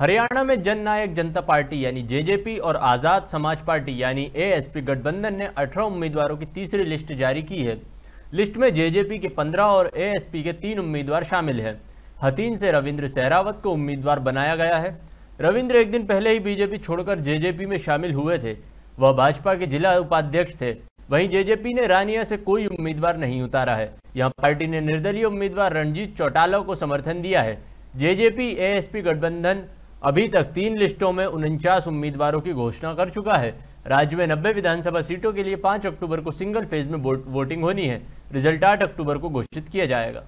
हरियाणा में जन नायक जनता पार्टी यानी जेजेपी और आज़ाद समाज पार्टी यानी एएसपी गठबंधन ने अठारह उम्मीदवारों की तीसरी लिस्ट जारी की है लिस्ट में जेजेपी के पंद्रह और एएसपी के तीन उम्मीदवार शामिल हैं हतीन से रविंद्र सहरावत को उम्मीदवार बनाया गया है रविंद्र एक दिन पहले ही बीजेपी छोड़कर जेजेपी में शामिल हुए थे वह भाजपा के जिला उपाध्यक्ष थे वहीं जेजेपी ने रानिया से कोई उम्मीदवार नहीं उतारा है यहाँ पार्टी ने निर्दलीय उम्मीदवार रणजीत चौटाला को समर्थन दिया है जेजेपी एएसपी गठबंधन अभी तक तीन लिस्टों में उनचास उम्मीदवारों की घोषणा कर चुका है राज्य में नब्बे विधानसभा सीटों के लिए पांच अक्टूबर को सिंगल फेज में वोटिंग होनी है रिजल्ट आठ अक्टूबर को घोषित किया जाएगा